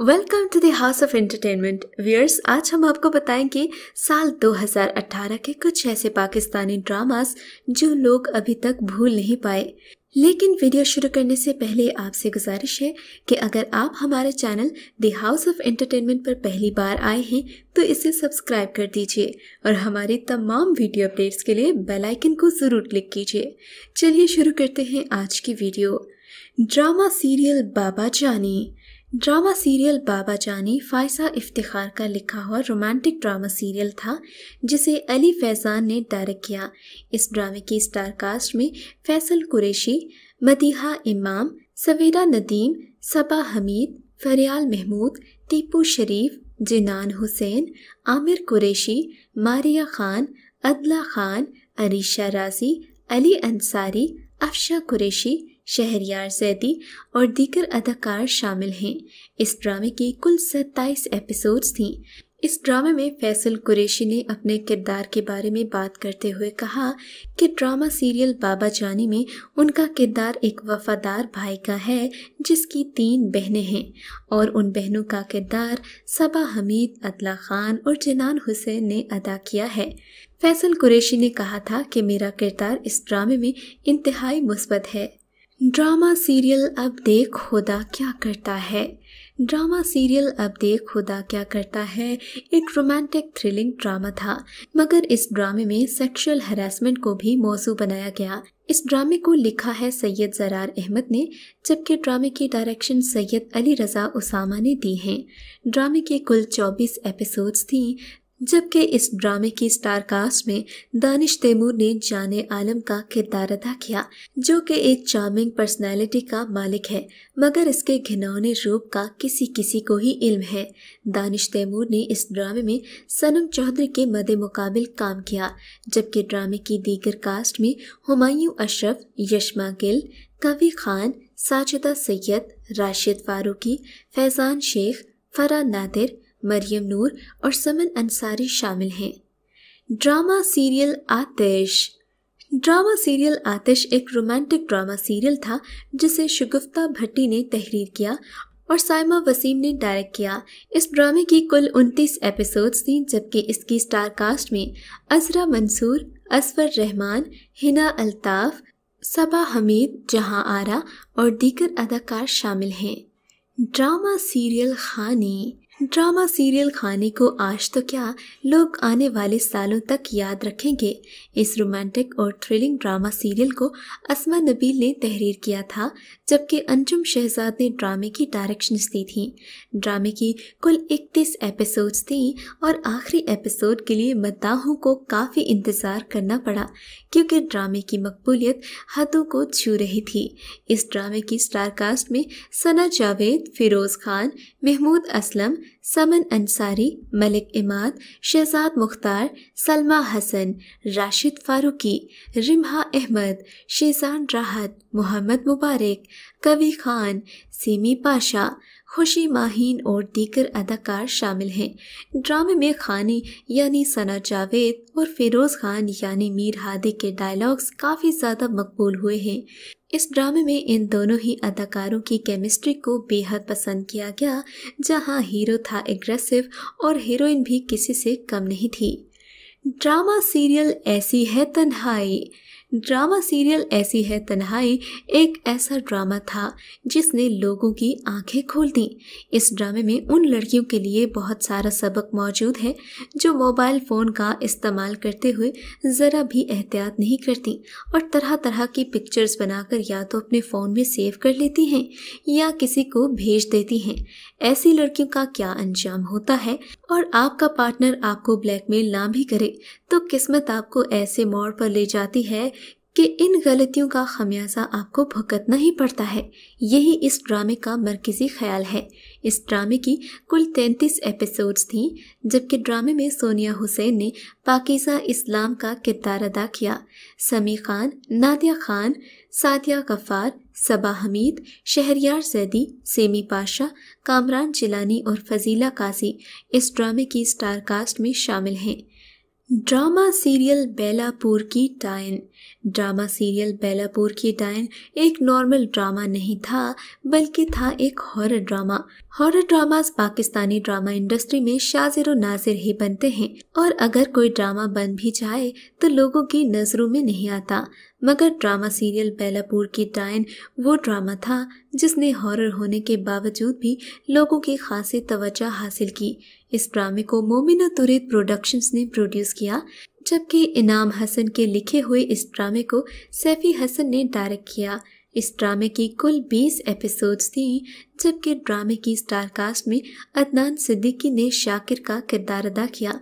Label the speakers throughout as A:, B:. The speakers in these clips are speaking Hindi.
A: welcome to the house of entertainment viewers आज हम आपको बताएंगे साल 2018 के कुछ ऐसे पाकिस्तानी ड्रामास जो लोग अभी तक भूल नहीं पाए लेकिन वीडियो शुरू करने से पहले आपसे गुजारिश है कि अगर आप हमारे channel the house of entertainment पर पहली बार आए हैं तो इसे सब्सक्राइब कर दीजिए और हमारी तमाम वीडियो अपडेट्स के लिए बेल आइकन को ज़रूर क्लिक कीजिए चलिए शुरू करते हैं आज की वीडियो ड्रामा सीरियल बाबा जानी ड्रामा सीरियल बाबा जानी फायसा इफ्तिखार का लिखा हुआ रोमांटिक ड्रामा सीरियल था जिसे अली फैज़ान ने डायरेक्ट किया इस ड्रामे की स्टार कास्ट में फैसल कुरैशी मदीहा इमाम सवेरा नदीम सबा हमीद फरियाल महमूद टीपू शरीफ जिनान हुसैन आमिर कुरैशी मारिया खान अदला खान अरीशा राजी अली अंसारी अफशा कुरैशी शहरियार सैदी और दीगर अदाकार शामिल हैं इस ड्रामे की कुल 27 एपिसोड्स थीं इस ड्रामे में फैसल कुरेशी ने अपने किरदार के बारे में बात करते हुए कहा कि ड्रामा सीरियल बाबा जानी में उनका किरदार एक वफादार भाई का है जिसकी तीन बहनें हैं और उन बहनों का किरदार सबा हमीद अदला खान और जनान हुसैन ने अदा किया है फैसल कुरेशी ने कहा था कि मेरा किरदार इस ड्रामे में इंतहाई मुस्बत है ड्रामा सीरियल अब देख खुदा क्या करता है ड्रामा सीरियल अब देख खुदा क्या करता है एक रोमांटिक थ्रिलिंग ड्रामा था मगर इस ड्रामे में सेक्सुअल हरासमेंट को भी मौजू बनाया गया इस ड्रामे को लिखा है सैयद ज़रार अहमद ने जबकि ड्रामे की डायरेक्शन सैयद अली रज़ा उसामा ने दी हैं ड्रामे के कुल 24 एपिसोड्स थी जबकि इस ड्रामे की स्टार कास्ट में दानिश तैमूर ने जाने आलम का किरदार अदा किया जो कि एक चार्मिंग पर्सनालिटी का मालिक है मगर इसके घिनौने रूप का किसी किसी को ही इल्म है दानिश तैमूर ने इस ड्रामे में सनम चौधरी के मदे मुकाबिल काम किया जबकि ड्रामे की दीगर कास्ट में हुमायूं अशरफ यशमा गिल कवि खान साजिदा सैयद राशिद फारूकी फैजान शेख फरा नादिर मरियम नूर और समन अंसारी शामिल हैं drama serial Aatish drama serial Aatish एक रोमांटिक ड्रामा सीरियल था जिसे शुगुफ्ता भट्टी ने तहरीर किया और साइमा वसीम ने डायरेक्ट किया इस ड्रामे की कुल उनतीस एपिसोड्स थी जबकि इसकी स्टार कास्ट में अजरा मंसूर असफर रहमान हिना अल्ताफ सबा हमीद जहां आरा और दीगर अदाकार शामिल हैं drama serial Khaani drama serial Khaani को आज तो क्या लोग आने वाले सालों तक याद रखेंगे इस रोमांटिक और थ्रिलिंग ड्रामा सीरियल को असमा नबील ने तहरीर किया था जबकि अंजुम शहजाद ने ड्रामे की डायरेक्शन दी थी ड्रामे की कुल 31 एपिसोड्स थी और आखिरी एपिसोड के लिए मद्दाहों को काफ़ी इंतज़ार करना पड़ा क्योंकि ड्रामे की मकबूलियत हदों को छू रही थी इस ड्रामे की स्टारकास्ट में सना जावेद फिरोज़ खान महमूद असलम समन अंसारी मलिक इमाद शहजाद मुख्तार सलमा हसन राशिद फारूकी रिमहा अहमद शेजान राहत मोहम्मद मुबारक कवी खान सीमी पाशा खुशी माहीन और दीगर अदाकार शामिल हैं ड्रामे में खानी यानी सना जावेद और फिरोज़ खान यानी मीर हादी के डायलॉग्स काफ़ी ज़्यादा मकबूल हुए हैं इस ड्रामे में इन दोनों ही अदाकारों की केमिस्ट्री को बेहद पसंद किया गया जहां हीरो था था एग्रेसिव और हीरोइन भी किसी से कम नहीं थी ड्रामा सीरियल ऐसी है तन्हाई ड्रामा सीरियल ऐसी है तन्हाई एक ऐसा ड्रामा था जिसने लोगों की आंखें खोल दी इस ड्रामे में उन लड़कियों के लिए बहुत सारा सबक मौजूद है जो मोबाइल फ़ोन का इस्तेमाल करते हुए ज़रा भी एहतियात नहीं करती और तरह तरह की पिक्चर्स बनाकर या तो अपने फ़ोन में सेव कर लेती हैं या किसी को भेज देती हैं ऐसी लड़कियों का क्या अंजाम होता है और आपका पार्टनर आपको ब्लैकमेल ना भी करे तो किस्मत आपको ऐसे मोड़ पर ले जाती है कि इन गलतियों का खमियाजा आपको भुगतना ही पड़ता है यही इस ड्रामे का मरकज़ी ख्याल है इस ड्रामे की कुल तैंतीस एपिसोड्स थीं जबकि ड्रामे में सोनिया हुसैन ने पाकिजा इस्लाम का किरदार अदा किया समी खान नादिया खान सादिया गफ़ार सबा हमीद शहरियार जैदी सेमी पाशा कामरान जिलानी और फजीला काजी इस ड्रामे की स्टार कास्ट में शामिल हैं ड्रामा सीरियल बेलापुर की टाइन ड्रामा सीरियल बेलापुर की टाइन एक नॉर्मल ड्रामा नहीं था बल्कि था एक horror drama horror dramas Pakistani drama industry में शाजिर नाजिर ही बनते हैं और अगर कोई ड्रामा बन भी जाए तो लोगों की नज़रों में नहीं आता मगर ड्रामा सीरियल बेलापुर की टाइन वो ड्रामा था जिसने हॉरर होने के बावजूद भी लोगों की खासी तवज्जा हासिल की इस ड्रामे को मोमिना तुरीद प्रोडक्शंस ने प्रोड्यूस किया जबकि इनाम हसन के लिखे हुए इस ड्रामे को सैफी हसन ने डायरेक्ट किया इस ड्रामे की कुल 20 एपिसोड्स थी जबकि ड्रामे की स्टार कास्ट में अदनान सिद्दीकी ने शाकिर का किरदार अदा किया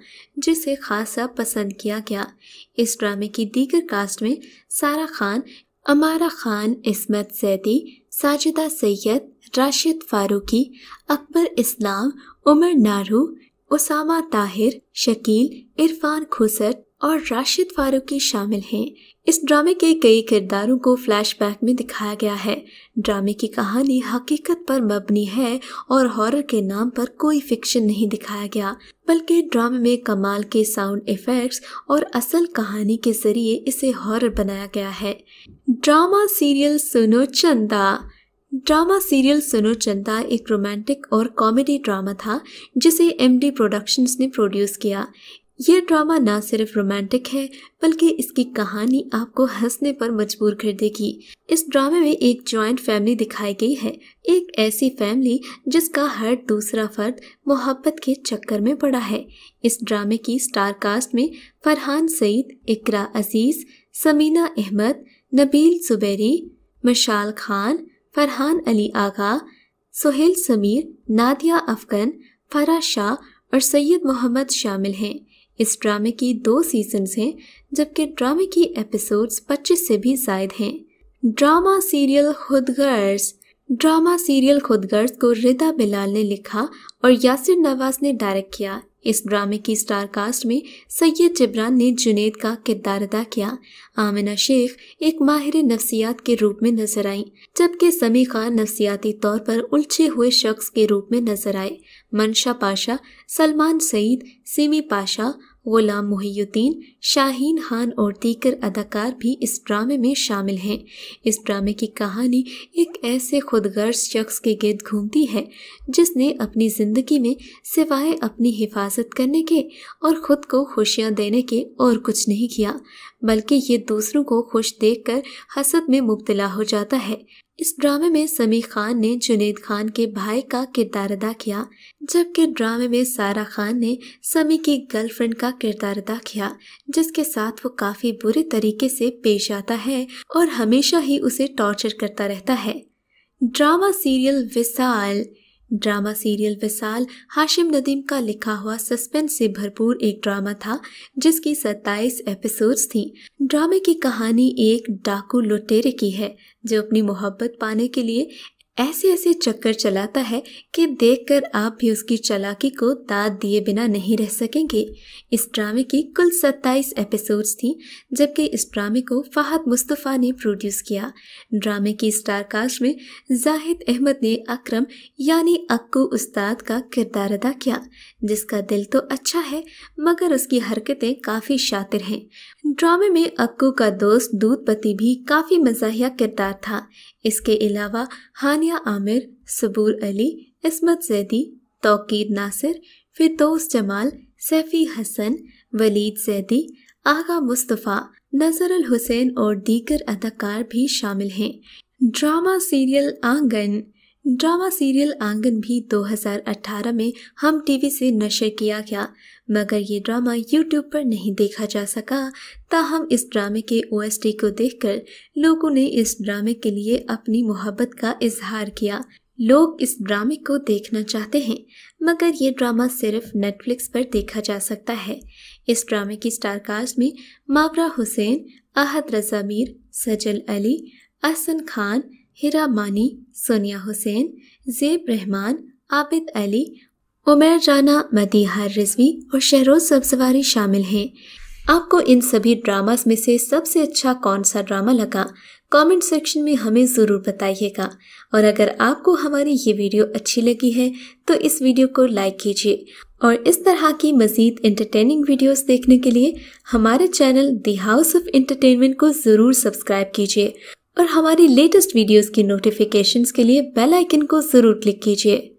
A: जिसे खासा पसंद किया गया इस ड्रामे की दीगर कास्ट में सारा खान अमारा खान इसमत सैदी साजिदा सैयद राशिद फारूकी अकबर इस्लाम उमर नारू उसामा ताहिर शकील इरफान खुसर और राशिद फारूकी शामिल हैं इस ड्रामे के कई किरदारों को फ्लैशबैक में दिखाया गया है ड्रामे की कहानी हकीकत पर मबनी है और हॉरर के नाम पर कोई फिक्शन नहीं दिखाया गया बल्कि ड्रामे में कमाल के साउंड इफेक्ट्स और असल कहानी के जरिए इसे हॉरर बनाया गया है ड्रामा सीरियल सुनो चंदा ड्रामा सीरियल सुनो चंदा एक रोमांटिक और कॉमेडी ड्रामा था जिसे एमडी प्रोडक्शंस ने प्रोड्यूस किया यह ड्रामा ना सिर्फ रोमांटिक है बल्कि इसकी कहानी आपको हंसने पर मजबूर कर देगी इस ड्रामे में एक जॉइंट फैमिली दिखाई गई है एक ऐसी फैमिली जिसका हर दूसरा फर्द मोहब्बत के चक्कर में पड़ा है इस ड्रामे की स्टार कास्ट में फरहान सईद इकरा अजीज समीना अहमद नबील जुबैरी मशाल खान फरहान अली आगा सोहेल समीर नादिया अफगन फरा शाह और सैयद मोहम्मद शामिल हैं इस ड्रामे की दो सीजन्स हैं जबकि ड्रामे की एपिसोड्स 25 से भी जायद हैं drama serial Khudgarz drama serial Khudgarz को रिदा बिलाल ने लिखा और यासिर नवाज ने डायरेक्ट किया इस ड्रामे की स्टार कास्ट में सैयद जबरान ने जुनेद का किरदार अदा किया आमिना शेख एक माहिर नफ्सियात के रूप में नजर आई जबकि समी खान नफ्सियाती तौर पर उलझे हुए शख्स के रूप में नजर आए मनशा पाशा सलमान सईद सिमी पाशा गुलाम मुहीद्दीन शाहीन खान और दीकर अदाकार भी इस ड्रामे में शामिल हैं इस ड्रामे की कहानी एक ऐसे खुदगर्ज शख्स के गिर्द घूमती है जिसने अपनी ज़िंदगी में सिवाय अपनी हिफाजत करने के और ख़ुद को खुशियाँ देने के और कुछ नहीं किया बल्कि ये दूसरों को खुश देखकर हसद में मुबतला हो जाता है इस ड्रामे में समी खान ने जुनेद खान के भाई का किरदार अदा किया जबकि ड्रामे में सारा खान ने समी की गर्लफ्रेंड का किरदार अदा किया जिसके साथ वो काफ़ी बुरे तरीके से पेश आता है और हमेशा ही उसे टॉर्चर करता रहता है drama serial Visaal drama serial Visaal Hashim Nadeem का लिखा हुआ सस्पेंस से भरपूर एक ड्रामा था जिसकी 27 एपिसोड्स थी ड्रामे की कहानी एक डाकू लुटेरे की है जो अपनी मोहब्बत पाने के लिए ऐसे ऐसे चक्कर चलाता है कि देखकर आप भी उसकी चलाकी को दाद दिए बिना नहीं रह सकेंगे इस ड्रामे की कुल 27 एपिसोड्स थी जबकि इस ड्रामे को फहद मुस्तफ़ा ने प्रोड्यूस किया ड्रामे की स्टार कास्ट में जाहिद अहमद ने अक्रम यानी अक्कू उस्ताद का किरदार अदा किया जिसका दिल तो अच्छा है मगर उसकी हरकतें काफ़ी शातिर हैं ड्रामे में अक्कू का दोस्त दूधपति भी काफ़ी मजाहिया किरदार था इसके अलावा हानिया आमिर सबूर अली इसमत जैदी तोकीर नासिर फिरदोस जमाल सैफ़ी हसन वलीद जैदी आगा मुस्तफ़ा नजरुल हुसैन और दीगर अदाकार भी शामिल हैं drama serial Aangan drama serial Aangan भी 2018 में हम टीवी से नशर किया गया मगर ये ड्रामा यूट्यूब पर नहीं देखा जा सका ताहम इस ड्रामे के टी को देखकर लोगों ने इस ड्रामे के लिए अपनी मोहब्बत का इजहार किया लोग इस ड्रामे को देखना चाहते हैं मगर ये ड्रामा सिर्फ नेटफ्लिक्स पर देखा जा सकता है इस ड्रामे की स्टार कास्ट में मावरा हुसैन अहद रजा मीर सजल अली अहसन खान हिरा मानी सोनिया हुसैन जेब रहमान आबिद अली उमेर राना मदीहा रिजवी और शहरोज सबसवारी शामिल हैं आपको इन सभी ड्रामास में से सबसे अच्छा कौन सा ड्रामा लगा कमेंट सेक्शन में हमें ज़रूर बताइएगा और अगर आपको हमारी ये वीडियो अच्छी लगी है तो इस वीडियो को लाइक कीजिए और इस तरह की मज़ीद इंटरटेनिंग वीडियोस देखने के लिए हमारे channel the house of entertainment को ज़रूर सब्सक्राइब कीजिए और हमारी लेटेस्ट वीडियोस की नोटिफिकेशंस के लिए बेल आइकन को ज़रूर क्लिक कीजिए